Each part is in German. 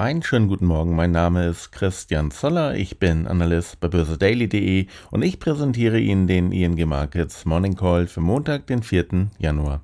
Einen schönen guten Morgen, mein Name ist Christian Zoller, ich bin Analyst bei börsedaily.de und ich präsentiere Ihnen den ING Markets Morning Call für Montag, den 4. Januar.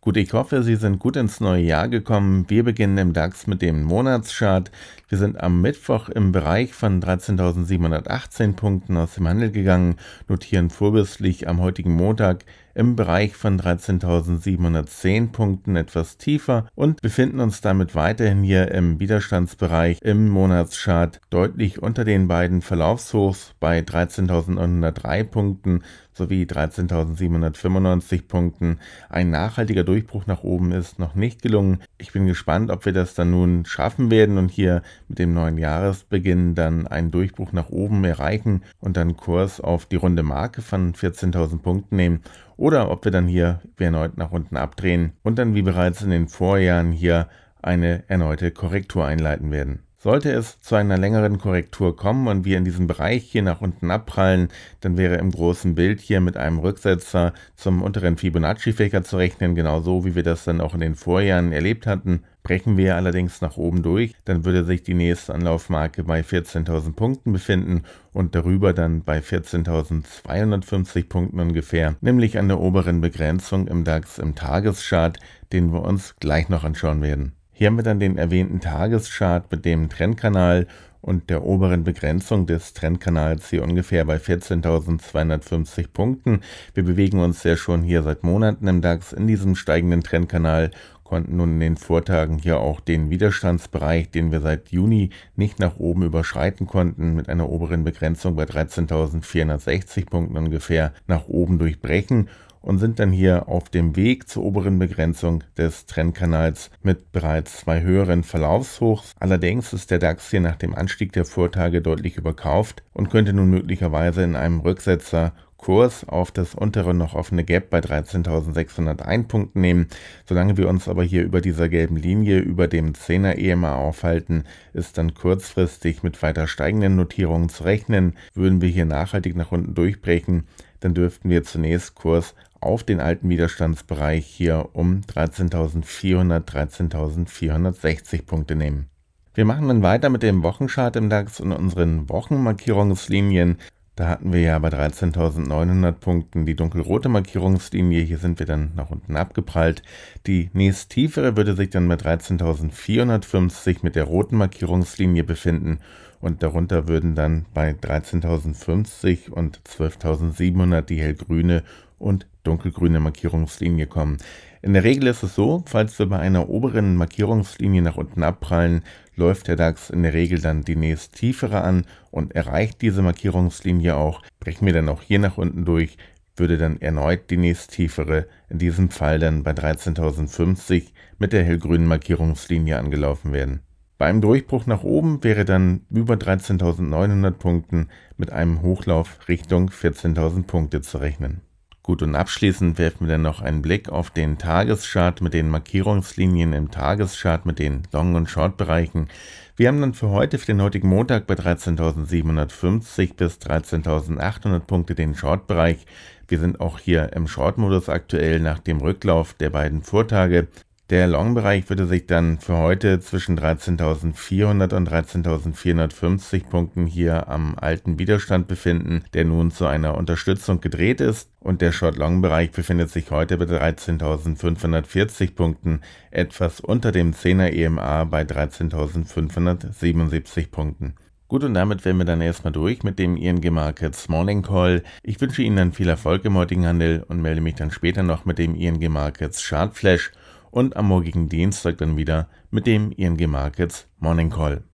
Gut, ich hoffe, Sie sind gut ins neue Jahr gekommen. Wir beginnen im DAX mit dem Monatschart. Wir sind am Mittwoch im Bereich von 13.718 Punkten aus dem Handel gegangen, notieren vorbildlich am heutigen Montag im Bereich von 13.710 Punkten etwas tiefer und befinden uns damit weiterhin hier im Widerstandsbereich im Monatschart deutlich unter den beiden Verlaufshochs bei 13.903 Punkten sowie 13.795 Punkten. Ein nachhaltiger Durchbruch nach oben ist noch nicht gelungen. Ich bin gespannt, ob wir das dann nun schaffen werden und hier mit dem neuen Jahresbeginn dann einen Durchbruch nach oben erreichen und dann Kurs auf die runde Marke von 14.000 Punkten nehmen oder ob wir dann hier erneut nach unten abdrehen und dann wie bereits in den Vorjahren hier eine erneute Korrektur einleiten werden. Sollte es zu einer längeren Korrektur kommen und wir in diesem Bereich hier nach unten abprallen, dann wäre im großen Bild hier mit einem Rücksetzer zum unteren Fibonacci-Faker zu rechnen, genauso wie wir das dann auch in den Vorjahren erlebt hatten. Brechen wir allerdings nach oben durch, dann würde sich die nächste Anlaufmarke bei 14.000 Punkten befinden und darüber dann bei 14.250 Punkten ungefähr, nämlich an der oberen Begrenzung im DAX im Tageschart, den wir uns gleich noch anschauen werden. Hier haben wir dann den erwähnten Tageschart mit dem Trendkanal und der oberen Begrenzung des Trendkanals hier ungefähr bei 14.250 Punkten. Wir bewegen uns ja schon hier seit Monaten im DAX in diesem steigenden Trendkanal, konnten nun in den Vortagen hier auch den Widerstandsbereich, den wir seit Juni nicht nach oben überschreiten konnten, mit einer oberen Begrenzung bei 13.460 Punkten ungefähr nach oben durchbrechen und sind dann hier auf dem Weg zur oberen Begrenzung des Trendkanals mit bereits zwei höheren Verlaufshochs. Allerdings ist der DAX hier nach dem Anstieg der Vortage deutlich überkauft und könnte nun möglicherweise in einem Rücksetzer Kurs auf das untere noch offene Gap bei 13.601 Punkten nehmen. Solange wir uns aber hier über dieser gelben Linie über dem 10er EMA aufhalten, ist dann kurzfristig mit weiter steigenden Notierungen zu rechnen. Würden wir hier nachhaltig nach unten durchbrechen, dann dürften wir zunächst Kurs auf den alten Widerstandsbereich hier um 13.400, 13.460 Punkte nehmen. Wir machen dann weiter mit dem Wochenchart im DAX und unseren Wochenmarkierungslinien. Da hatten wir ja bei 13.900 Punkten die dunkelrote Markierungslinie. Hier sind wir dann nach unten abgeprallt. Die nächst tiefere würde sich dann bei 13.450 mit der roten Markierungslinie befinden. Und darunter würden dann bei 13.050 und 12.700 die hellgrüne und dunkelgrüne Markierungslinie kommen. In der Regel ist es so, falls wir bei einer oberen Markierungslinie nach unten abprallen, läuft der DAX in der Regel dann die nächst tiefere an und erreicht diese Markierungslinie auch. Brechen wir dann auch hier nach unten durch, würde dann erneut die nächst tiefere, in diesem Fall dann bei 13.050 mit der hellgrünen Markierungslinie angelaufen werden. Beim Durchbruch nach oben wäre dann über 13.900 Punkten mit einem Hochlauf Richtung 14.000 Punkte zu rechnen. Gut, und abschließend werfen wir dann noch einen Blick auf den Tageschart mit den Markierungslinien im Tageschart mit den Long- und Short-Bereichen. Wir haben dann für heute, für den heutigen Montag bei 13.750 bis 13.800 Punkte den Short-Bereich. Wir sind auch hier im Short-Modus aktuell nach dem Rücklauf der beiden Vortage. Der Long-Bereich würde sich dann für heute zwischen 13.400 und 13.450 Punkten hier am alten Widerstand befinden, der nun zu einer Unterstützung gedreht ist. Und der Short-Long-Bereich befindet sich heute bei 13.540 Punkten, etwas unter dem 10er EMA bei 13.577 Punkten. Gut, und damit wären wir dann erstmal durch mit dem ING Markets Morning Call. Ich wünsche Ihnen dann viel Erfolg im heutigen Handel und melde mich dann später noch mit dem ING Markets Chart Flash und am morgigen Dienstag dann wieder mit dem ING e Markets Morning Call.